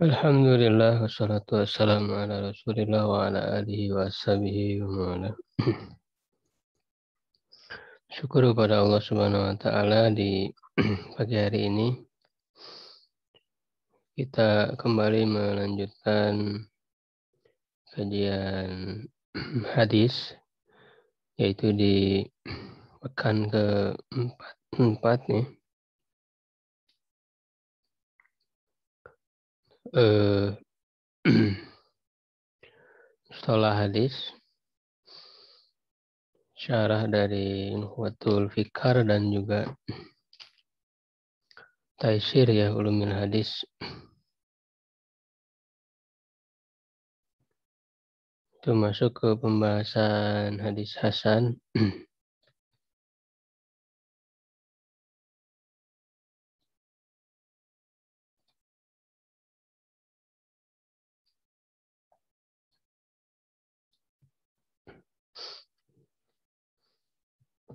Alhamdulillah wassalatu wassalamu ala Rasulillah wa ala alihi wa ashabihi wa Syukur kepada Allah Subhanahu wa taala di pagi hari ini kita kembali melanjutkan kajian hadis yaitu di pekan ke 4 nih. Eh, setelah hadis syarah dari Nuhwatul Fikar dan juga Taisir ya ulumil hadis itu masuk ke pembahasan hadis Hasan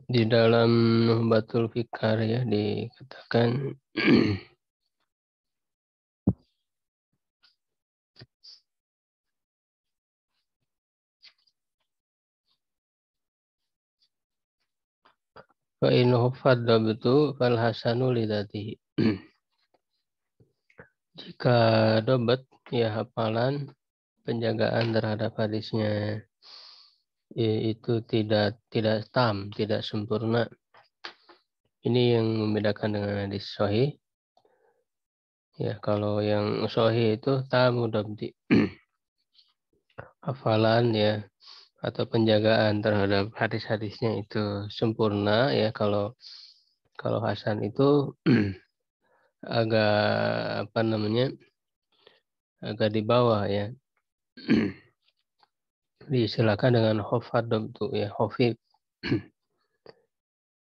di dalam Nuhbatul Fikar ya dikatakan fa in hufaddabtu fal hasanu lidati jika dobat ya hafalan penjagaan terhadap hadisnya itu tidak tidak tam, tidak sempurna. Ini yang membedakan dengan hadis sohi Ya, kalau yang sohi itu tamu dabdi. hafalan ya atau penjagaan terhadap hadis-hadisnya itu sempurna ya kalau kalau Hasan itu agak apa namanya agak di bawah ya Disilakan dengan hofad tuh ya, hafid e,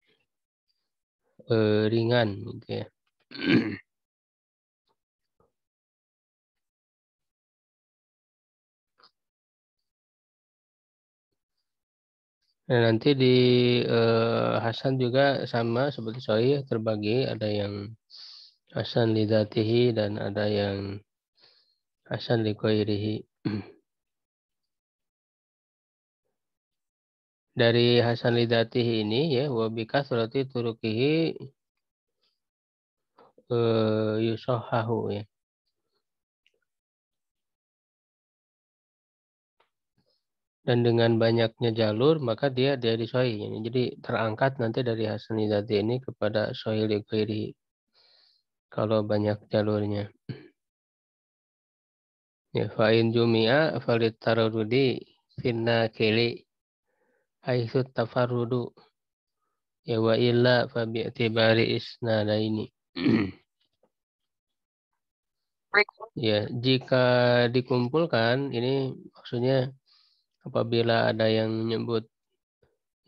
eh, ringan gitu ya. Nah, nanti di uh, Hasan juga sama seperti Soi terbagi ada yang Hasan lidatihi dan ada yang Hasan likoirihi. dari Hasan Lidatih ini ya wabika surati turukihi eh, yusohahu ya. Dan dengan banyaknya jalur maka dia dari sohi. Ini. Ya. Jadi terangkat nanti dari Hasan Lidatih ini kepada sohi kiri kalau banyak jalurnya. Ya fa'in jumia falit tarurudi finna kili haitsu tafarrudu ya wa illa fa bi i'tibari isnadaini ya jika dikumpulkan ini maksudnya apabila ada yang menyebut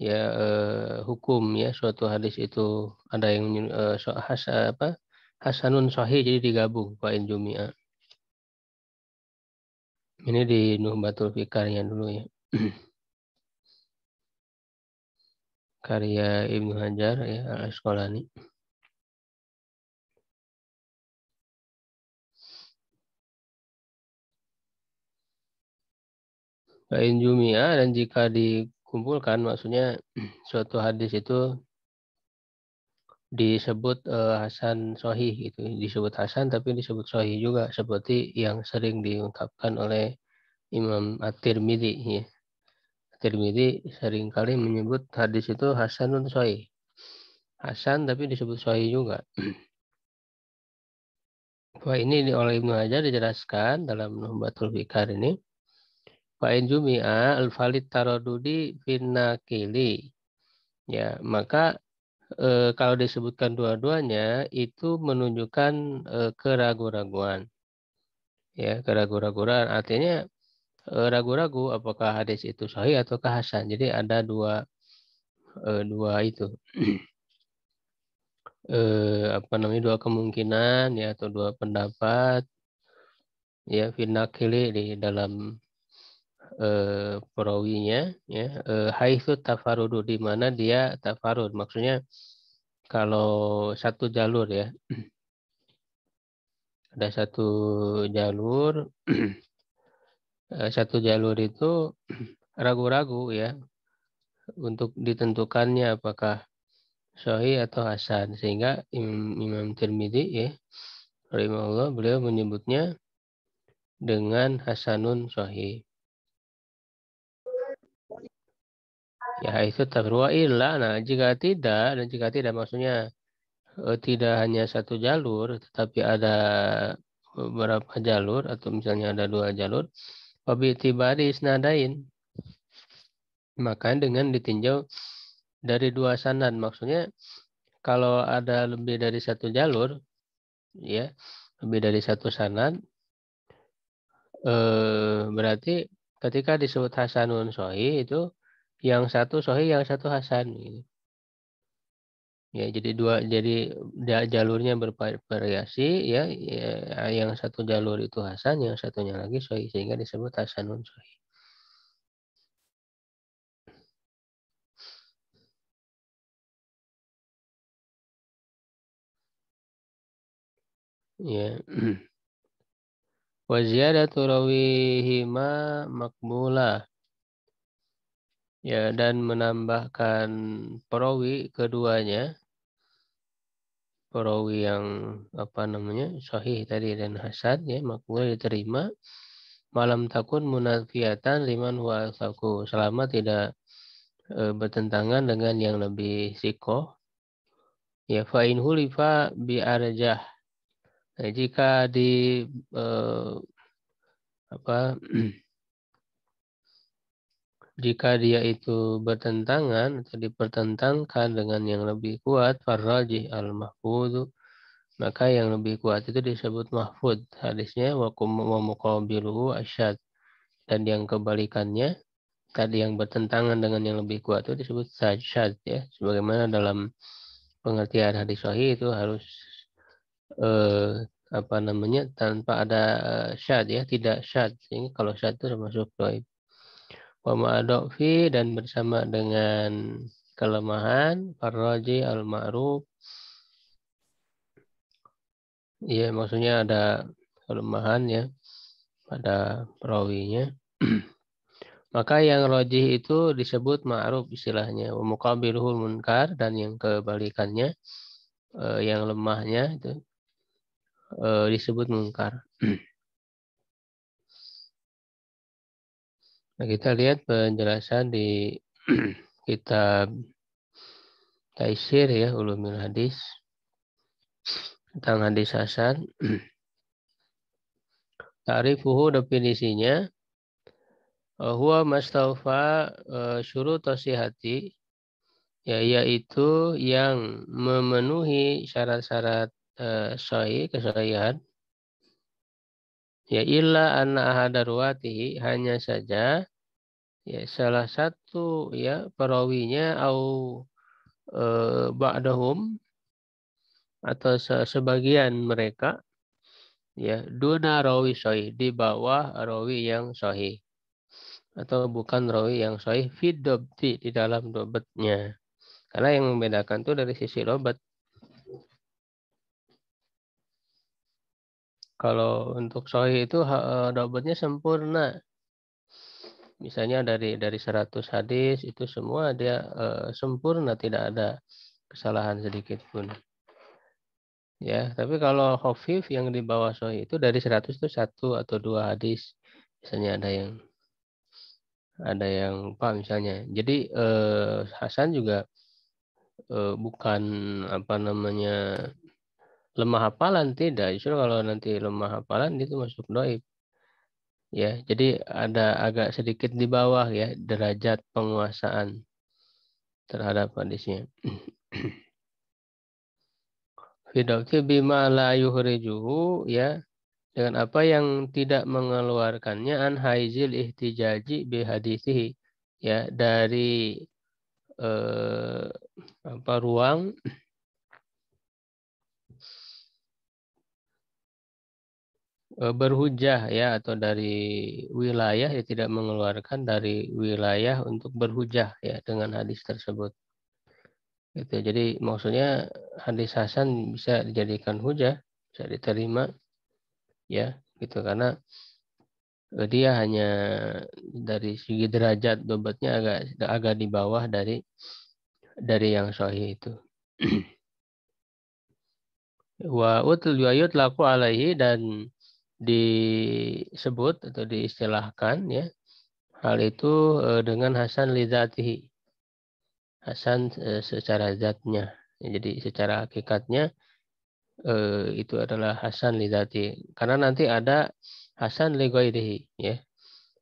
ya eh, hukum ya suatu hadis itu ada yang eh, so, has, apa hasanun sahih jadi digabung in jumia ah. ini di Nuhbatul Fikarnya dulu ya karya Ibnu Hajar ya Al Asqalani. Fa'in Jumia dan jika dikumpulkan maksudnya suatu hadis itu disebut uh, Hasan Sohi itu disebut Hasan tapi disebut Sohi juga seperti yang sering diungkapkan oleh Imam At-Tirmidzi ya. Tirmidzi seringkali menyebut hadis itu hasanun sahih. Hasan tapi disebut sahih juga. Wah ini oleh Ibnu Hajar dijelaskan dalam Nubatul Fikar ini. in jumi'a al-falid tarodudi Kili, Ya, maka e, kalau disebutkan dua-duanya itu menunjukkan e, keraguan-raguan. Ya, keraguan-raguan artinya Eh, ragu-ragu apakah hadis itu sahih atau hasan. Jadi ada dua eh, dua itu eh, apa namanya dua kemungkinan ya atau dua pendapat ya finakili di dalam eh, perawinya ya eh, haitsu tafarudu di mana dia tafarud maksudnya kalau satu jalur ya ada satu jalur Eh, satu jalur itu ragu-ragu ya untuk ditentukannya apakah Sohi atau Hasan sehingga Imam, Imam Tirmidzi ya Allah beliau menyebutnya dengan Hasanun Sohi. Ya itu terwa lah. Nah jika tidak dan jika tidak maksudnya eh, tidak hanya satu jalur tetapi ada beberapa jalur atau misalnya ada dua jalur Wabitibari isnadain. Maka dengan ditinjau dari dua sanad maksudnya kalau ada lebih dari satu jalur ya lebih dari satu sanad eh, berarti ketika disebut hasanun sohi itu yang satu sohi yang satu hasan gitu ya jadi dua jadi jalurnya bervariasi ya, ya, yang satu jalur itu hasan yang satunya lagi sohi sehingga disebut hasanun sohi ya waziyadatu rawihima makmula ya dan menambahkan perawi keduanya perawi yang apa namanya sahih tadi dan hasad ya makbul diterima malam takun munafiatan liman wasaku selama tidak e, bertentangan dengan yang lebih siko ya fa'in hulifa bi arjah nah, jika di e, apa jika dia itu bertentangan atau dipertentangkan dengan yang lebih kuat farrajih al mahfudu maka yang lebih kuat itu disebut mahfud hadisnya wa muqabilu asyad dan yang kebalikannya tadi yang bertentangan dengan yang lebih kuat itu disebut sajad ya sebagaimana dalam pengertian hadis sahih itu harus eh, apa namanya tanpa ada eh, syad ya tidak syad sehingga kalau syad itu termasuk doib Wama'adofi dan bersama dengan kelemahan farroji al-ma'ruf iya maksudnya ada kelemahan ya pada perawinya maka yang roji itu disebut ma'ruf istilahnya muqabiluhul munkar dan yang kebalikannya eh, yang lemahnya itu eh, disebut munkar Nah, kita lihat penjelasan di kitab Taisir ya, ulumil Hadis tentang hadis hasan. Ta'rifuhu definisinya huwa mastaufa eh, syurut sihati ya yaitu yang memenuhi syarat-syarat uh, sahih kesahihan ya illa anna ahada hanya saja ya salah satu ya perawinya au e, ba'dahum atau sebagian mereka ya duna rawi sahih di bawah rawi yang sahih atau bukan rawi yang sahih fi di dalam dobetnya karena yang membedakan tuh dari sisi dobet kalau untuk sahih itu eh, dobetnya sempurna misalnya dari dari 100 hadis itu semua dia uh, sempurna tidak ada kesalahan sedikit pun ya tapi kalau khafif yang di bawah sohi itu dari 100 itu satu atau dua hadis misalnya ada yang ada yang pak misalnya jadi eh, Hasan juga eh, bukan apa namanya lemah hafalan tidak justru kalau nanti lemah hafalan itu masuk doib ya jadi ada agak sedikit di bawah ya derajat penguasaan terhadap hadisnya fidoki bima la yuhrijuhu ya dengan apa yang tidak mengeluarkannya an haizil ihtijaji bi ya dari eh, apa ruang Eh, berhujah ya atau dari wilayah ya tidak mengeluarkan dari wilayah untuk berhujah ya dengan hadis tersebut. Gitu. Jadi maksudnya hadis hasan bisa dijadikan hujah, bisa diterima ya gitu karena eh, dia hanya dari segi derajat dobatnya agak agak di bawah dari dari yang sahih itu wa utl laku alaihi dan disebut atau diistilahkan ya hal itu eh, dengan hasan lizatihi hasan eh, secara zatnya jadi secara hakikatnya eh, itu adalah hasan lidati karena nanti ada hasan ligoirihi ya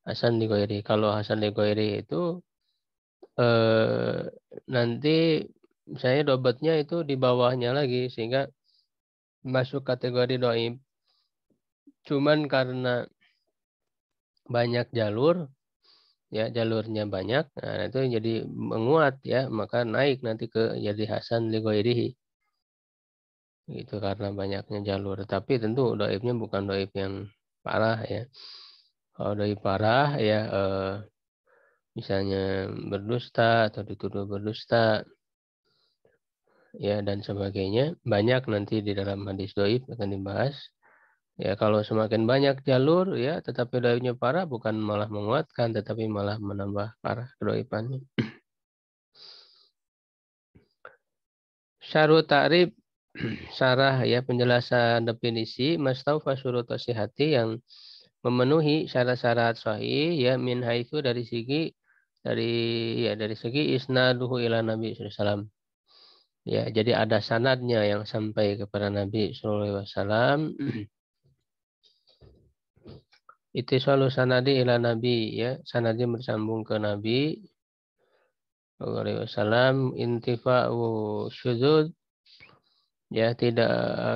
hasan ligoiri kalau hasan ligoiri itu nanti misalnya dobatnya itu di bawahnya lagi sehingga masuk kategori doib Cuman karena banyak jalur, ya jalurnya banyak, nah itu jadi menguat ya, maka naik nanti ke jadi Hasan Ligoirihi. Itu karena banyaknya jalur. Tapi tentu doibnya bukan doib yang parah ya. Kalau doib parah ya eh, misalnya berdusta atau dituduh berdusta ya dan sebagainya banyak nanti di dalam hadis doib akan dibahas Ya, kalau semakin banyak jalur ya tetapi doanya parah bukan malah menguatkan tetapi malah menambah parah kedoibannya. Syaru ta'rif sarah ya penjelasan definisi mastaufa syurut sihati yang memenuhi syarat-syarat sahih ya min haitsu dari segi dari ya dari segi isnaduhu ila Nabi sallallahu Ya, jadi ada sanadnya yang sampai kepada Nabi sallallahu alaihi wasallam Itisalu sanadi ila nabi ya, sanadi bersambung ke nabi alaihi intifa intifa'u syuzud ya tidak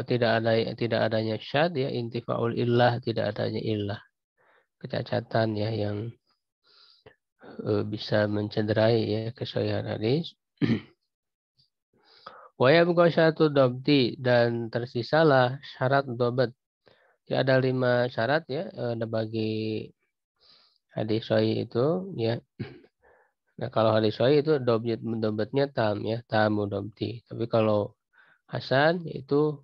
tidak ada tidak adanya syad ya intifaul illah tidak adanya illah kecacatan ya yang uh, bisa mencederai ya kesoyan hadis wa yabqa syaratu dan tersisalah syarat dobat Ya ada lima syarat ya ada eh, bagi hadis soi itu ya. Nah kalau hadis soi itu dobit dobetnya tam ya tamu dobti. Tapi kalau hasan itu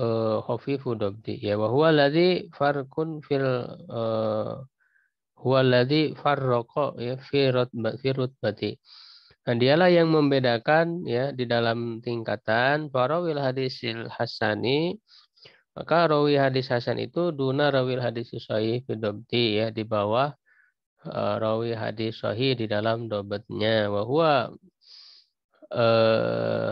eh, hafifu dobti ya. Wahwa far farkun fil eh, huwa ladhi farroko ya firut firut bati. Nah, dialah yang membedakan ya di dalam tingkatan para hadisil hasani maka rawi hadis hasan itu duna rawil hadis sahih fidobti ya di bawah uh, rawi hadis sahih di dalam dobatnya. Bahwa uh, eh,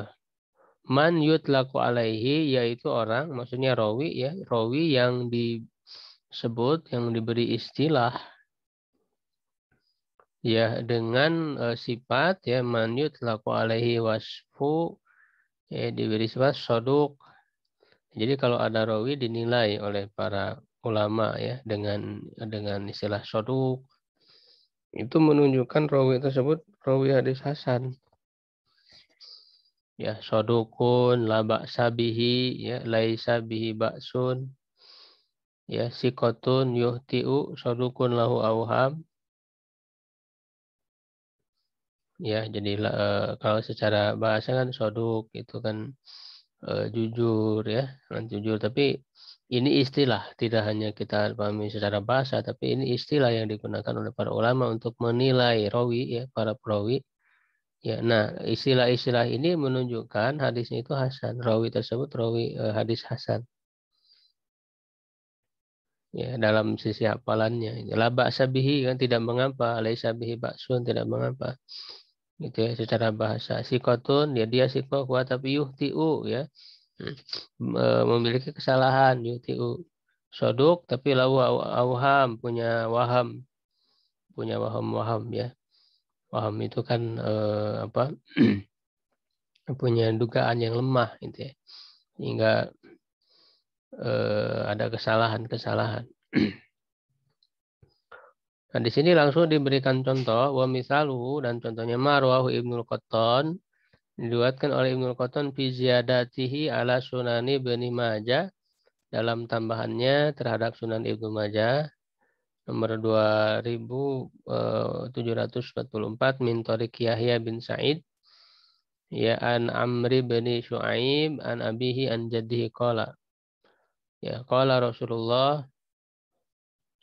man yutlaku alaihi yaitu orang maksudnya rawi ya rawi yang disebut yang diberi istilah ya dengan uh, sifat ya man yutlaku alaihi wasfu ya diberi sifat soduk jadi kalau ada rawi dinilai oleh para ulama ya dengan dengan istilah soduk itu menunjukkan rawi tersebut rawi hadis hasan ya sodukun labak sabihi ya lai sabihi baksun ya sikotun yuhtiu sodukun lahu awham ya jadi eh, kalau secara bahasa kan soduk itu kan uh, jujur ya, jujur. Tapi ini istilah, tidak hanya kita pahami secara bahasa, tapi ini istilah yang digunakan oleh para ulama untuk menilai rawi ya, para perawi. Ya, nah istilah-istilah ini menunjukkan hadisnya itu hasan, rawi tersebut rawi uh, hadis hasan. Ya, dalam sisi hafalannya. La ba'sa bihi kan tidak mengapa, laisa bihi ba'sun tidak mengapa gitu ya secara bahasa sikotun ya dia siko kuat tapi yuhtiu ya hmm. memiliki kesalahan yuhtiu soduk tapi lawu awham punya waham punya waham waham ya waham itu kan eh, apa punya dugaan yang lemah gitu ya hingga eh, ada kesalahan kesalahan Nah, di sini langsung diberikan contoh wa misaluhu dan contohnya marwahu Ibnu Qattan diriwayatkan oleh Ibnu Qattan fi ziyadatihi ala sunani Ibnu Majah dalam tambahannya terhadap Sunan Ibnu Majah nomor 2744 eh, min Tariq Yahya bin Sa'id ya an Amri bin Shu'aib an abihi an jaddihi qala ya qala Rasulullah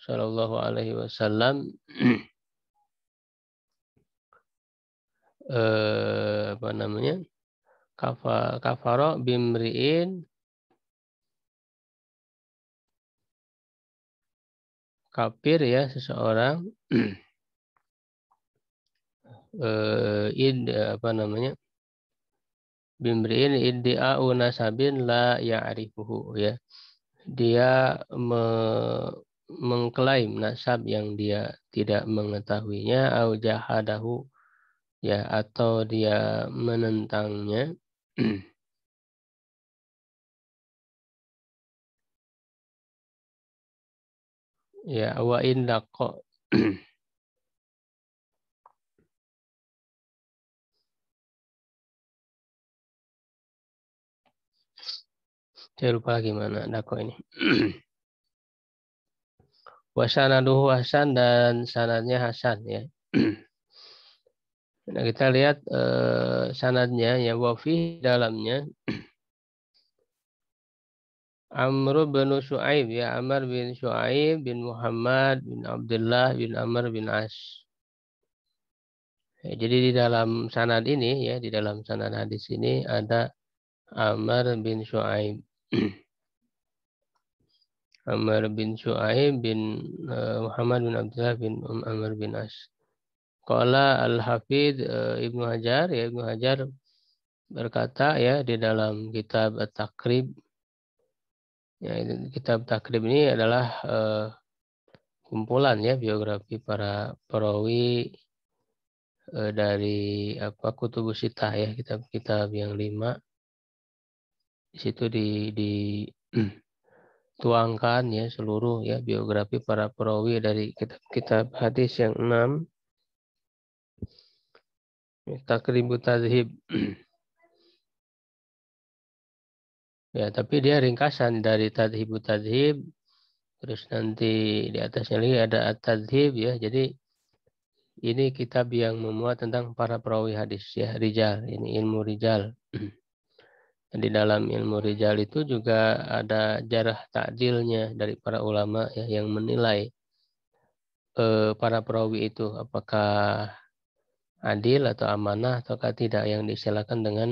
Shallallahu Alaihi Wasallam eh, apa namanya kafa kafaro bimriin kafir ya seseorang eh, id apa namanya bimriin iddia unasabin la ya'rifuhu ya dia me, mengklaim nasab yang dia tidak mengetahuinya au jahadahu ya atau dia menentangnya ya wa indaqo saya lupa lagi mana dako ini wasanaduhu hasan dan sanadnya hasan ya. Nah, kita lihat eh, sanadnya ya wafi dalamnya Amr bin Su'aib ya Amr bin Su'aib bin Muhammad bin Abdullah bin Amr bin As. Ya, jadi di dalam sanad ini ya di dalam sanad hadis ini ada Amr bin Su'aib. Amr bin Shu'aib bin uh, Muhammad bin Abdullah bin um Amr bin As. Qala Al-Hafidh uh, Ibnu Hajar ya Ibnu Hajar berkata ya di dalam kitab takrib ya kitab Takrib ini adalah uh, kumpulan ya biografi para perawi uh, dari apa Kutubus Sitah ya kitab-kitab yang lima di situ di di tuangkan ya seluruh ya biografi para perawi dari kitab-kitab hadis yang enam ya, takribu tazhib ya tapi dia ringkasan dari tazhibu tazhib terus nanti di atasnya lagi ada tazhib ya jadi ini kitab yang memuat tentang para perawi hadis ya rijal ini ilmu rijal di dalam ilmu rijal itu juga ada jarah takdilnya dari para ulama ya, yang menilai eh, para perawi itu apakah adil atau amanah ataukah tidak yang disilakan dengan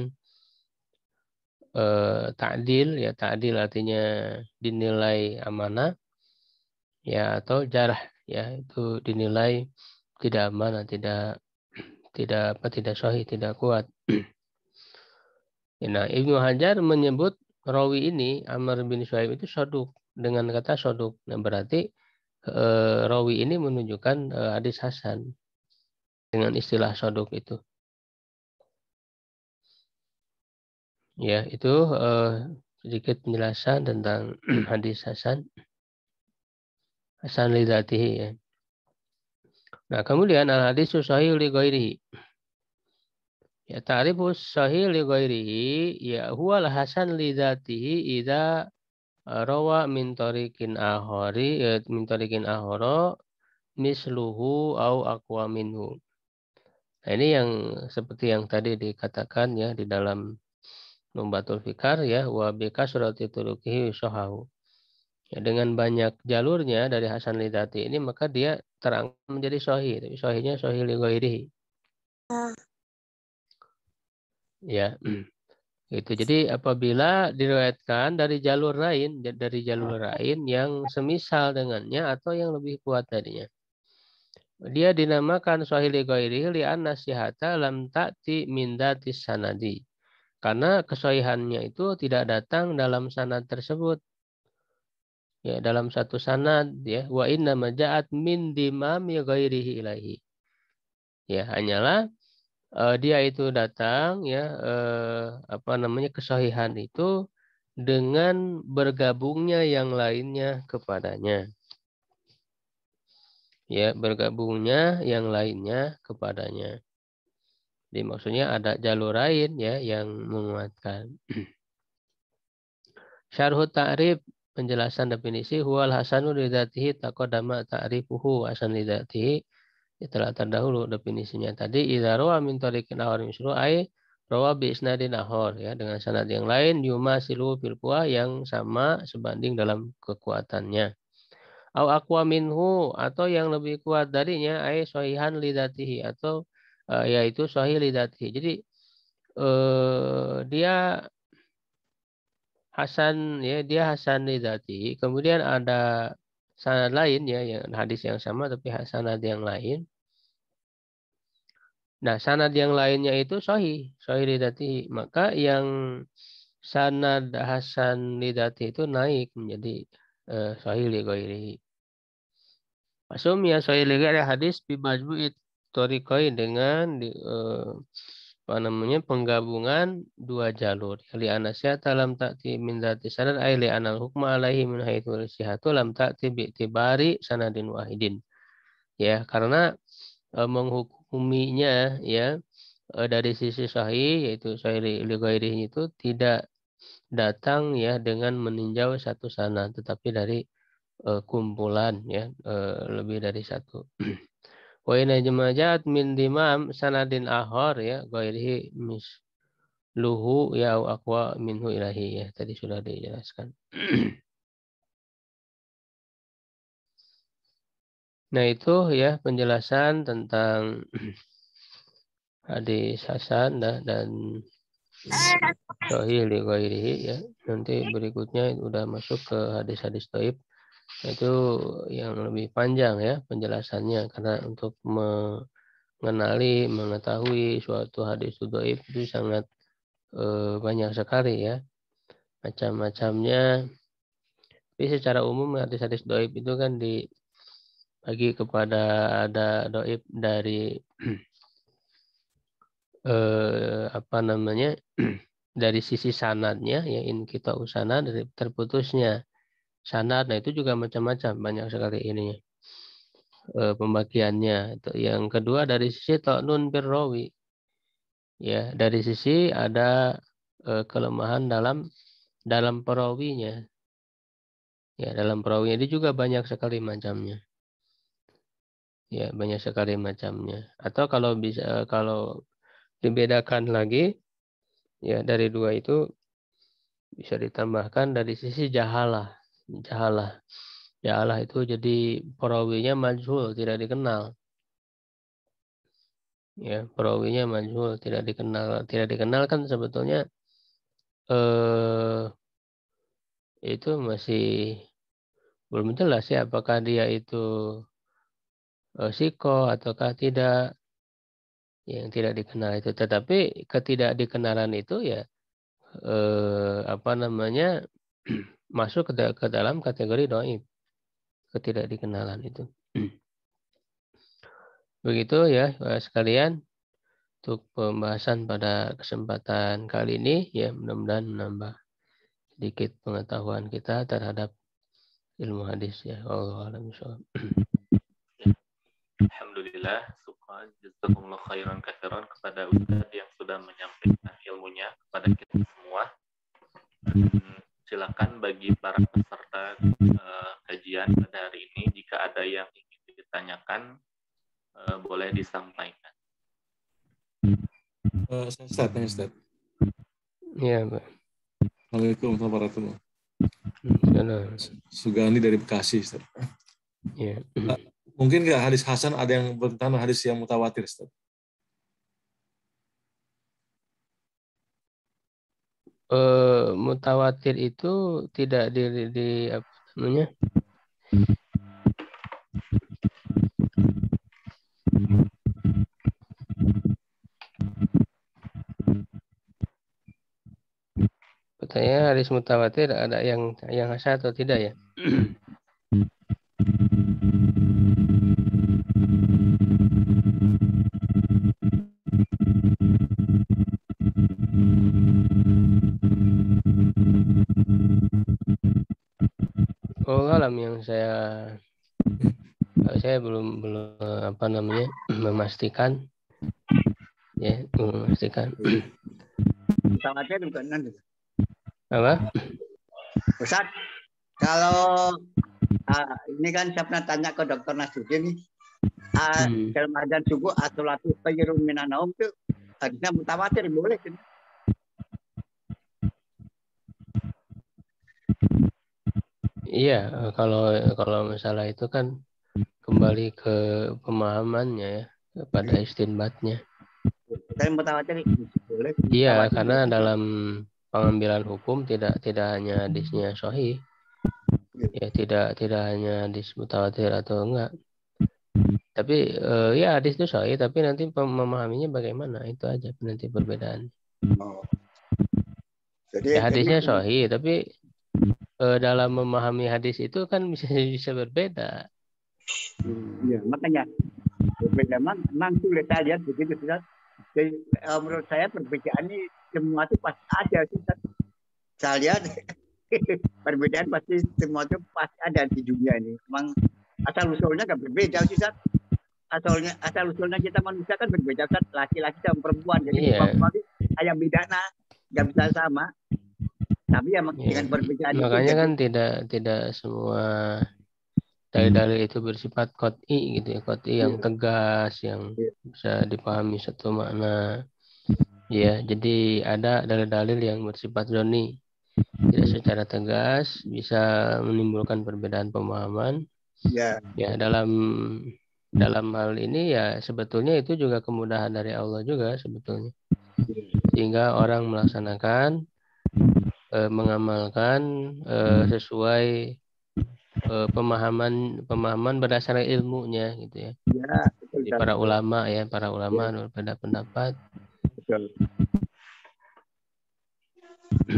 eh, takdil ya takdil artinya dinilai amanah ya atau jarah ya itu dinilai tidak amanah tidak tidak apa tidak sahih tidak kuat Nah, Ibnu Hajar menyebut rawi ini Amr bin Shuaib itu soduk dengan kata soduk. Nah, berarti e, rawi ini menunjukkan e, hadis Hasan dengan istilah soduk itu. Ya, itu e, sedikit penjelasan tentang hadis Hasan. Hasan lidatihi ya. Nah, kemudian al hadis sahih li Ya ta'rifu sahih li ghairihi ya huwa al-hasan li dzatihi idza e, rawa min tariqin ahori ya, min tariqin ahoro misluhu au aqwa minhu. Nah, ini yang seperti yang tadi dikatakan ya di dalam Numbatul Fikar ya wa bi kasrati turuqihi sahahu. Ya, dengan banyak jalurnya dari Hasan Lidati ini maka dia terang menjadi sohi tapi sohinya sohi li ghairihi. Ah ya itu jadi apabila diriwayatkan dari jalur lain dari jalur ah. lain yang semisal dengannya atau yang lebih kuat darinya dia dinamakan suahili ghairihi li'an nasihata lam ta'ti min sanadi karena kesohihannya itu tidak datang dalam sanad tersebut ya dalam satu sanad ya wa inna ja'at min dimami ghairihi ilahi ya hanyalah uh, dia itu datang ya uh, apa namanya kesahihan itu dengan bergabungnya yang lainnya kepadanya. Ya, bergabungnya yang lainnya kepadanya. Jadi maksudnya ada jalur lain ya yang menguatkan. Syarhu ta'rif penjelasan definisi huwal hasanu lidatihi taqadama ta'rifuhu hasan lidatihi Ya, telah terdahulu definisinya tadi idza rawa min tariqin awar misru ay rawa bi isnadin ahor ya dengan sanad yang lain yuma silu fil yang sama sebanding dalam kekuatannya au aqwa minhu atau yang lebih kuat darinya ai sahihan lidatihi atau uh, yaitu sahih lidatihi. Jadi uh, dia hasan ya dia hasan lidatihi kemudian ada sanad lain ya, yang hadis yang sama tapi sanad yang lain. Nah, sanad yang lainnya itu sohi sohi lidati. Maka yang sanad hasan lidati itu naik menjadi uh, sahih ligoiri. Masum ya sahih ligoiri hadis bimajbu itu dengan di, eh, apa namanya penggabungan dua jalur li anasya talam takti min dzati sanad ay li anal hukma alaihi min haitsu sihatu lam takti bi tibari sanadin wahidin ya karena e, menghukuminya ya e, dari sisi sahih yaitu sahih li ghairi itu tidak datang ya dengan meninjau satu sana tetapi dari e, kumpulan ya e, lebih dari satu Wa inna jumajat min dimam sanadin ahor ya ghairihi mis luhu ya au akwa minhu ilahi ya tadi sudah dijelaskan. Nah itu ya penjelasan tentang hadis Hasan ya, dan eh, Sohih li ya. Nanti berikutnya udah masuk ke hadis-hadis toib itu yang lebih panjang ya penjelasannya karena untuk mengenali mengetahui suatu hadis doib itu sangat e, banyak sekali ya macam-macamnya tapi secara umum hadis-hadis doib itu kan dibagi kepada ada doib dari e, apa namanya dari sisi sanatnya ya in kita usana dari terputusnya sanad nah itu juga macam-macam banyak sekali ini e, eh, pembagiannya itu yang kedua dari sisi taknun birrawi ya dari sisi ada e, kelemahan dalam dalam perawinya ya dalam perawinya ini juga banyak sekali macamnya ya banyak sekali macamnya atau kalau bisa eh, kalau dibedakan lagi ya dari dua itu bisa ditambahkan dari sisi jahalah jahalah jahalah itu jadi perawinya majhul tidak dikenal ya perawinya majhul tidak dikenal tidak dikenal kan sebetulnya eh itu masih belum jelas ya apakah dia itu eh, siko ataukah tidak yang tidak dikenal itu tetapi ketidak dikenalan itu ya eh, apa namanya masuk ke, dalam kategori doib ketidakdikenalan itu hmm. begitu ya sekalian untuk pembahasan pada kesempatan kali ini ya mudah-mudahan menambah sedikit pengetahuan kita terhadap ilmu hadis ya Allah alam Alhamdulillah suka jazakumullah khairan katsiran kepada Ustaz yang sudah menyampaikan ilmunya kepada kita semua silakan bagi para peserta uh, kajian pada hari ini jika ada yang ingin ditanyakan uh, boleh disampaikan. Ustaz, eh, tanya Ustaz. Iya, Pak. Assalamualaikum warahmatullahi wabarakatuh. Sugani dari Bekasi, Ustaz. Iya. Yeah. Mungkin nggak hadis Hasan ada yang bertanya hadis yang mutawatir, Ustaz? Eh, mutawatir itu tidak di, di, di apa namanya Pertanyaan hadis mutawatir ada yang yang asal atau tidak ya? yang saya saya belum belum apa namanya memastikan ya memastikan apa Ustaz kalau uh, ini kan saya pernah tanya ke dokter Nasruddin nih uh, hmm. dalam adzan subuh atau latih khairum minanaum itu harusnya mutawatir boleh kan Iya, eh, kalau kalau masalah itu kan kembali ke pemahamannya ya, pada iya. istinbatnya. Kan Iya, karena dalam pengambilan hukum tidak tidak hanya hadisnya sohi, iya. Ya, tidak tidak hanya hadis mutawatir atau enggak. Tapi uh, ya hadis itu sahih, tapi nanti memahaminya bagaimana itu aja nanti perbedaan. Oh. Jadi ya, hadisnya sohi, tapi uh, dalam memahami hadis itu kan bisa bisa berbeda. Iya, makanya berbeda man, sulit saja begitu sudah. Jadi, eh, menurut saya perbedaan ini semua itu pasti ada sih. Saya lihat perbedaan pasti semua itu pasti ada di dunia ini. Memang asal usulnya kan berbeda Ustaz. Asalnya asal usulnya kita manusia kan berbeda Ustaz. Laki-laki sama perempuan. Jadi yeah. perempuan ayam bidana nggak bisa sama. Tapi ya dengan perbedaan makanya kan tidak tidak semua dalil-dalil hmm. itu bersifat koti gitu ya koti yang iya. tegas yang iya. bisa dipahami satu makna hmm. ya jadi ada dalil-dalil yang bersifat zoni tidak hmm. secara tegas bisa menimbulkan perbedaan pemahaman ya ya dalam dalam hal ini ya sebetulnya itu juga kemudahan dari Allah juga sebetulnya sehingga orang melaksanakan eh, mengamalkan eh, hmm. sesuai eh, pemahaman pemahaman berdasarkan ilmunya gitu ya. Ya, betul. Jadi para ulama ya, para ya. ulama ya. berbeda pendapat. Betul.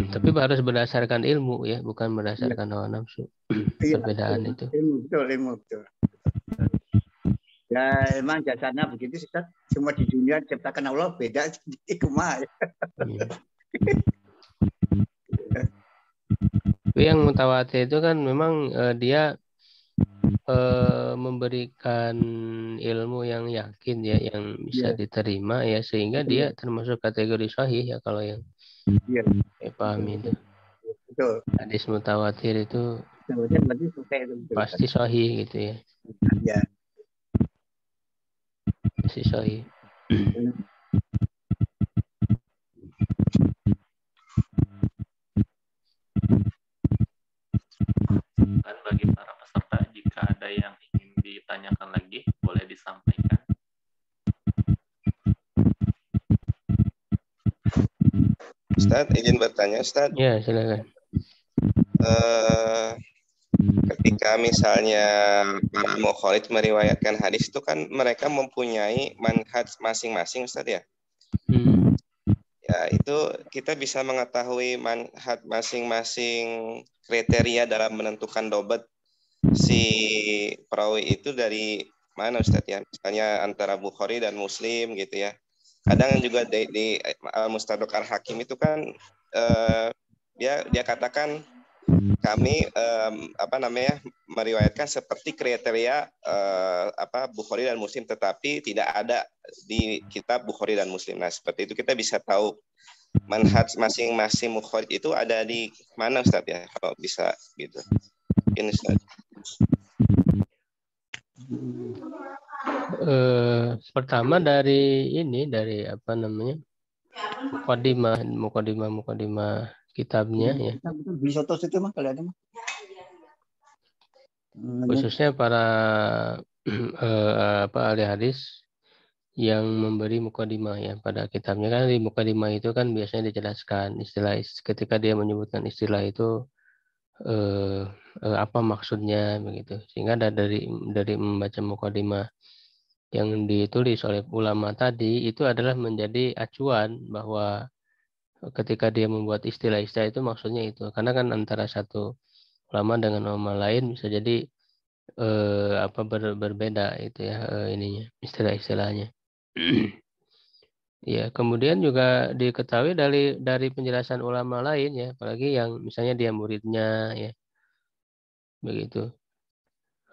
Tapi harus berdasarkan ilmu ya, bukan berdasarkan ya. hawa nafsu. Iya, Perbedaan itu. Ilmu, betul, ilmu betul. Ya emang jasanya begitu sih Semua di dunia diciptakan Allah beda kumaha. Ya. Iya. Tapi yang mutawatir itu kan memang uh, dia uh, memberikan ilmu yang yakin ya, yang bisa yeah. diterima ya, sehingga dia termasuk kategori sahih ya kalau yang yeah. pahami itu. Betul. Hadis mutawatir itu pasti sahih gitu ya. Iya. Pasti sahih. kesempatan bagi para peserta jika ada yang ingin ditanyakan lagi boleh disampaikan. Ustadz, izin bertanya Ustadz. Ya, silakan. Uh, ketika misalnya para mukhalid meriwayatkan hadis itu kan mereka mempunyai manhaj masing-masing Ustadz ya? Hmm. Nah, itu kita bisa mengetahui manhat masing-masing kriteria dalam menentukan dobat si perawi itu dari mana Ustadz ya? Misalnya antara Bukhari dan Muslim gitu ya. Kadang juga di, di Al-Mustadokar eh, hakim itu kan eh, dia dia katakan kami um, apa namanya meriwayatkan seperti kriteria uh, apa Bukhari dan Muslim tetapi tidak ada di kitab Bukhari dan Muslim. Nah, seperti itu kita bisa tahu manhaj masing-masing mukhrij itu ada di mana Ustaz ya kalau bisa gitu. Ini Ustaz. Uh, pertama dari ini dari apa namanya? mukadimah, mukadimah, mukadimah kitabnya iya, ya. beli soto mah kalau mah. Khususnya para eh, apa ahli hadis yang memberi mukadimah ya pada kitabnya kan di mukadimah itu kan biasanya dijelaskan istilah ketika dia menyebutkan istilah itu eh, eh, apa maksudnya begitu sehingga ada dari dari membaca mukadimah yang ditulis oleh ulama tadi itu adalah menjadi acuan bahwa ketika dia membuat istilah-istilah itu maksudnya itu karena kan antara satu ulama dengan ulama lain bisa jadi eh, apa ber, berbeda itu ya eh, ininya istilah-istilahnya ya kemudian juga diketahui dari dari penjelasan ulama lain ya apalagi yang misalnya dia muridnya ya begitu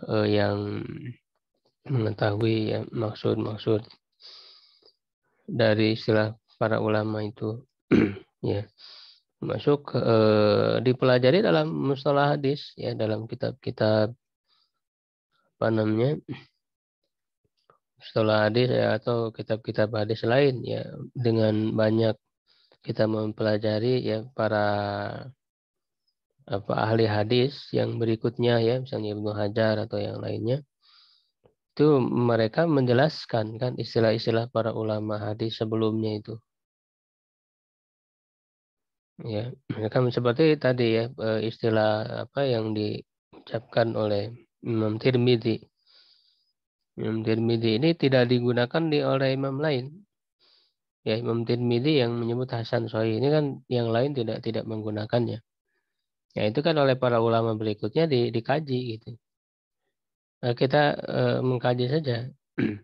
eh, yang mengetahui ya maksud-maksud dari istilah para ulama itu ya masuk eh, dipelajari dalam mustalah hadis ya dalam kitab-kitab apa namanya mustalah hadis ya, atau kitab-kitab hadis lain ya dengan banyak kita mempelajari ya para apa ahli hadis yang berikutnya ya misalnya Ibnu Hajar atau yang lainnya itu mereka menjelaskan kan istilah-istilah para ulama hadis sebelumnya itu Ya, ya, kan seperti tadi ya eh, istilah apa yang diucapkan oleh Imam Tirmidzi. Imam Tirmidzi ini tidak digunakan di oleh imam lain. Ya, Imam Tirmidzi yang menyebut hasan Soi ini kan yang lain tidak tidak menggunakannya. Ya, itu kan oleh para ulama berikutnya di, dikaji gitu. Nah, kita e, mengkaji saja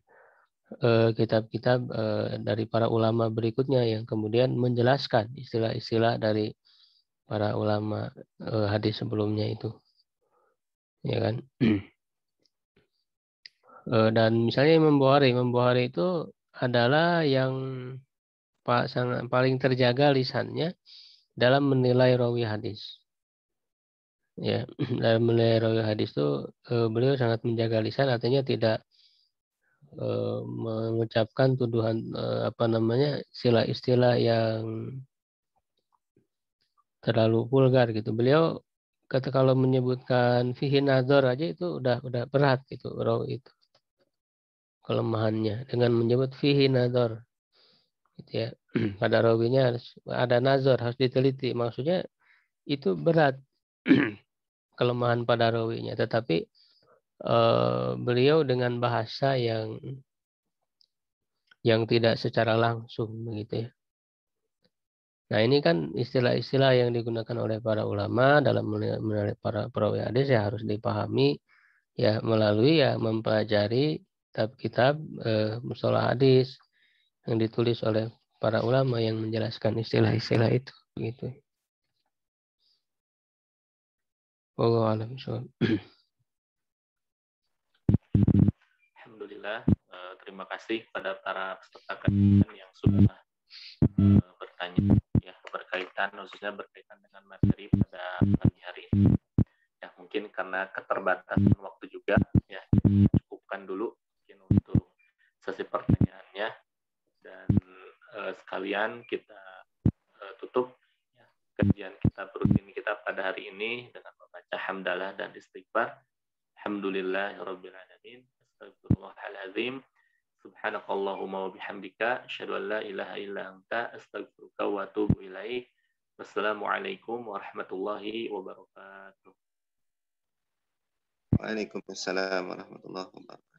Eh, kitab-kitab uh, uh, dari para ulama berikutnya yang kemudian menjelaskan istilah-istilah dari para ulama uh, hadis sebelumnya itu, ya kan? dan misalnya Imam Bukhari, Imam Bukhari itu adalah yang paling terjaga lisannya dalam menilai rawi hadis. Ya, dalam menilai rawi hadis itu beliau sangat menjaga lisan, artinya tidak Eh, mengucapkan tuduhan eh, apa namanya istilah-istilah yang terlalu vulgar gitu. Beliau kata kalau menyebutkan fihi nazar aja itu udah udah berat gitu rawi itu kelemahannya dengan menyebut fihi nazar gitu ya pada rawinya harus ada nazar harus diteliti maksudnya itu berat kelemahan pada rawinya tetapi Eh, beliau dengan bahasa yang yang tidak secara langsung begitu ya. Nah ini kan istilah-istilah yang digunakan oleh para ulama dalam menarik para perawi hadis ya harus dipahami ya melalui ya mempelajari kitab-kitab eh, musola hadis yang ditulis oleh para ulama yang menjelaskan istilah-istilah itu begitu. Allahumma a'lam Alhamdulillah. Uh, terima kasih pada para peserta kajian yang sudah uh, bertanya ya berkaitan khususnya berkaitan dengan materi pada pagi hari ini. Ya mungkin karena keterbatasan waktu juga ya cukupkan dulu mungkin untuk sesi pertanyaannya dan uh, sekalian kita uh, tutup ya, kajian kita rutin kita pada hari ini dengan membaca hamdalah dan istighfar. Rabbil alamin. أستغفر الله العظيم سبحانك اللهم وبحمدك أشهد أن لا إله إلا أنت أستغفرك وأتوب إليك والسلام عليكم ورحمة الله وبركاته وعليكم السلام ورحمة الله وبركاته